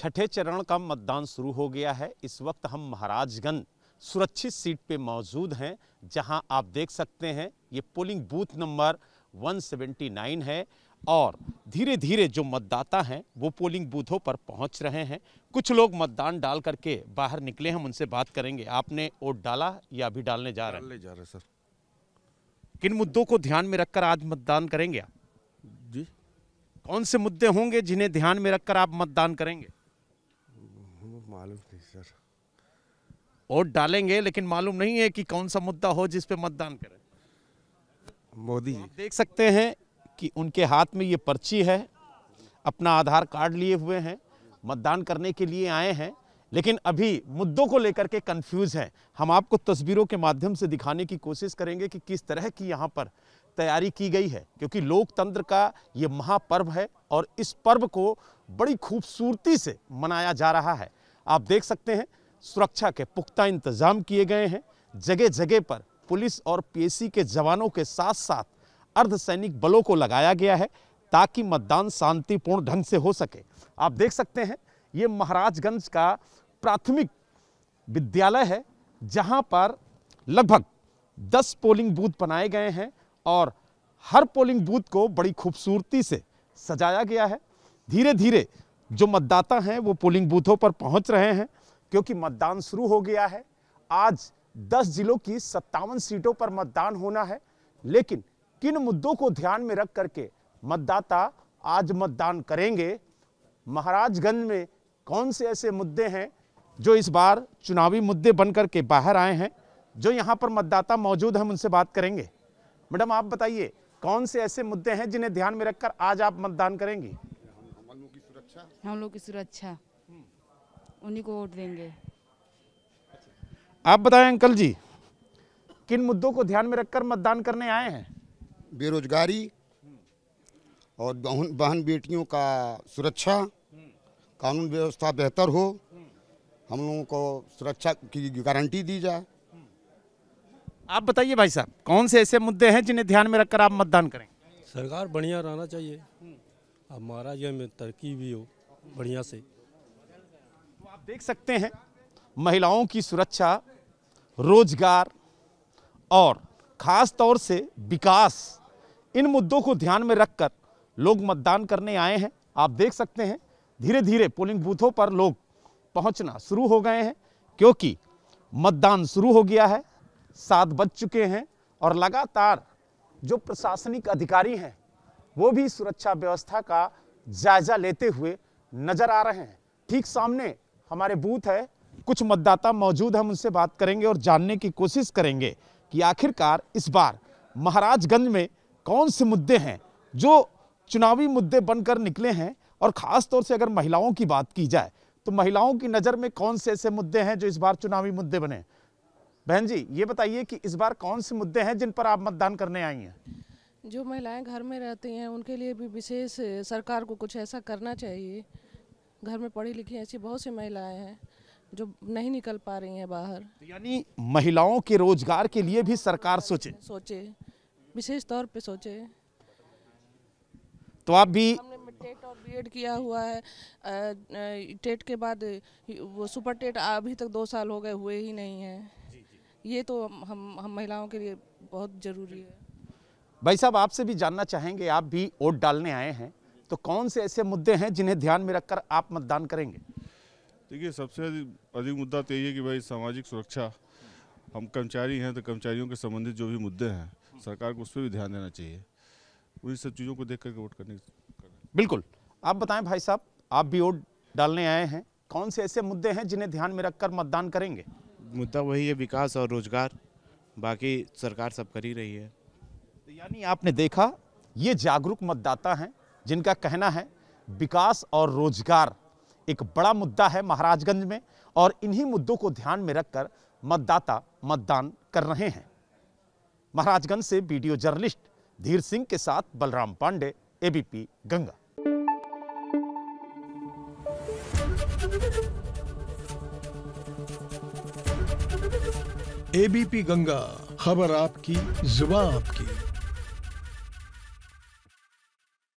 छठे चरण का मतदान शुरू हो गया है इस वक्त हम महाराजगंज सुरक्षित सीट पे मौजूद हैं जहां आप देख सकते हैं ये पोलिंग बूथ नंबर 179 है और धीरे धीरे जो मतदाता हैं वो पोलिंग बूथों पर पहुंच रहे हैं कुछ लोग मतदान डाल करके बाहर निकले हम उनसे बात करेंगे आपने वोट डाला या अभी डालने जा रहे जा रहे सर किन मुद्दों को ध्यान में रखकर आज मतदान करेंगे आप जी कौन से मुद्दे होंगे जिन्हें ध्यान में रखकर आप मतदान करेंगे मालूम नहीं सर वोट डालेंगे लेकिन मालूम नहीं है कि कौन सा मुद्दा हो जिस पे मतदान करें मोदी जी देख सकते हैं कि उनके हाथ में ये पर्ची है अपना आधार कार्ड लिए हुए हैं मतदान करने के लिए आए हैं लेकिन अभी मुद्दों को लेकर के कंफ्यूज हैं हम आपको तस्वीरों के माध्यम से दिखाने की कोशिश करेंगे कि किस तरह की यहाँ पर तैयारी की गई है क्योंकि लोकतंत्र का ये महापर्व है और इस पर्व को बड़ी खूबसूरती से मनाया जा रहा है आप देख सकते हैं सुरक्षा के पुख्ता इंतजाम किए गए हैं जगह जगह पर पुलिस और पीएसी के जवानों के साथ साथ अर्धसैनिक बलों को लगाया गया है ताकि मतदान शांतिपूर्ण ढंग से हो सके आप देख सकते हैं ये महाराजगंज का प्राथमिक विद्यालय है जहां पर लगभग 10 पोलिंग बूथ बनाए गए हैं और हर पोलिंग बूथ को बड़ी खूबसूरती से सजाया गया है धीरे धीरे जो मतदाता हैं वो पोलिंग बूथों पर पहुंच रहे हैं क्योंकि मतदान शुरू हो गया है आज 10 जिलों की सत्तावन सीटों पर मतदान होना है लेकिन किन मुद्दों को ध्यान में रख करके मतदाता आज मतदान करेंगे महाराजगंज में कौन से ऐसे मुद्दे हैं जो इस बार चुनावी मुद्दे बनकर के बाहर आए हैं जो यहाँ पर मतदाता मौजूद हैं उनसे बात करेंगे मैडम आप बताइए कौन से ऐसे मुद्दे हैं जिन्हें ध्यान में रखकर आज आप मतदान करेंगी अच्छा। हम लोग की सुरक्षा हम्म। उन्हीं को वोट देंगे आप बताएं अंकल जी किन मुद्दों को ध्यान में रखकर मतदान करने आए हैं बेरोजगारी हम्म। और बहन बहन बेटियों का सुरक्षा हम्म। कानून व्यवस्था बेहतर हो हम लोगों को सुरक्षा की गारंटी दी जाए आप बताइए भाई साहब कौन से ऐसे मुद्दे हैं जिन्हें ध्यान में रखकर आप मतदान करें सरकार बढ़िया रहना चाहिए हमारा यह में तरक्की भी हो बढ़िया से तो आप देख सकते हैं महिलाओं की सुरक्षा रोजगार और ख़ास तौर से विकास इन मुद्दों को ध्यान में रखकर लोग मतदान करने आए हैं आप देख सकते हैं धीरे धीरे पोलिंग बूथों पर लोग पहुंचना शुरू हो गए हैं क्योंकि मतदान शुरू हो गया है सात बज चुके हैं और लगातार जो प्रशासनिक अधिकारी हैं वो भी सुरक्षा व्यवस्था का जायजा लेते हुए नजर आ रहे हैं ठीक सामने हमारे बूथ है कुछ मतदाता मौजूद हम उनसे बात करेंगे और जानने की कोशिश करेंगे कि आखिरकार इस बार महाराजगंज में कौन से मुद्दे हैं जो चुनावी मुद्दे बनकर निकले हैं और ख़ास तौर से अगर महिलाओं की बात की जाए तो महिलाओं की नज़र में कौन से ऐसे मुद्दे हैं जो इस बार चुनावी मुद्दे बने बहन जी ये बताइए कि इस बार कौन से मुद्दे हैं जिन पर आप मतदान करने आई हैं जो महिलाएं घर में रहती हैं उनके लिए भी विशेष सरकार को कुछ ऐसा करना चाहिए घर में पढ़ी लिखी ऐसी बहुत सी महिलाएं हैं जो नहीं निकल पा रही हैं बाहर यानी महिलाओं के रोजगार के लिए भी सरकार सोचे सोचे विशेष तौर पे सोचे तो आप भी टेट और बीएड किया हुआ है टेट के बाद वो सुपर टेट अभी तक दो साल हो गए हुए ही नहीं है ये तो हम हम महिलाओं के लिए बहुत ज़रूरी है भाई साहब आपसे भी जानना चाहेंगे आप भी वोट डालने आए हैं तो कौन से ऐसे मुद्दे हैं जिन्हें ध्यान में रखकर आप मतदान करेंगे देखिए सबसे अधिक मुद्दा तो यही है कि भाई सामाजिक सुरक्षा हम कर्मचारी हैं तो कर्मचारियों के संबंधित जो भी मुद्दे हैं सरकार को उस पर भी ध्यान देना चाहिए उन सब चीज़ों को देख करके वोट करने बिल्कुल आप बताएं भाई साहब आप भी वोट डालने आए हैं कौन से ऐसे मुद्दे हैं जिन्हें ध्यान में रखकर मतदान करेंगे मुद्दा वही है विकास और रोजगार बाकी सरकार सब कर ही रही है तो यानी आपने देखा ये जागरूक मतदाता हैं जिनका कहना है विकास और रोजगार एक बड़ा मुद्दा है महाराजगंज में और इन्हीं मुद्दों को ध्यान में रखकर मतदाता मतदान कर रहे हैं महाराजगंज से वीडियो जर्नलिस्ट धीर सिंह के साथ बलराम पांडे एबीपी गंगा एबीपी गंगा खबर आपकी जुबा आपकी